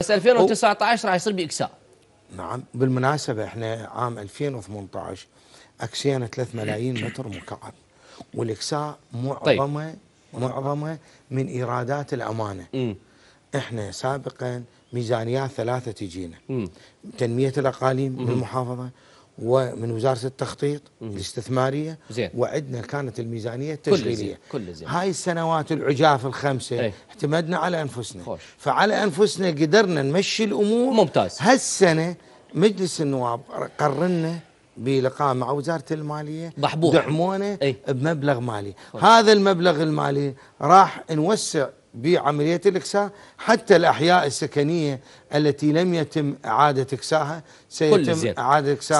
بس 2019 راح يصير باكساء نعم بالمناسبه احنا عام 2018 اكسينا 3 ملايين متر مكعب والاكساء طيب. معظمه طيب. معظمه من ايرادات الامانه م. احنا سابقا ميزانيات ثلاثه تجينا م. تنميه الاقاليم بالمحافظه ومن وزاره التخطيط الاستثماريه زين وعدنا كانت الميزانيه التشغيليه كل زين. كل زين. هاي السنوات العجاف الخمسه ايه؟ اعتمدنا على انفسنا خوش. فعلى انفسنا قدرنا نمشي الامور ممتاز هالسنه مجلس النواب قررنا بلقاء مع وزاره الماليه محبوب. دعمونا ايه؟ بمبلغ مالي خوش. هذا المبلغ المالي راح نوسع بعملية الإكساء حتى الأحياء السكنية التي لم يتم إعادة إكساها سيتم إعادة إكساها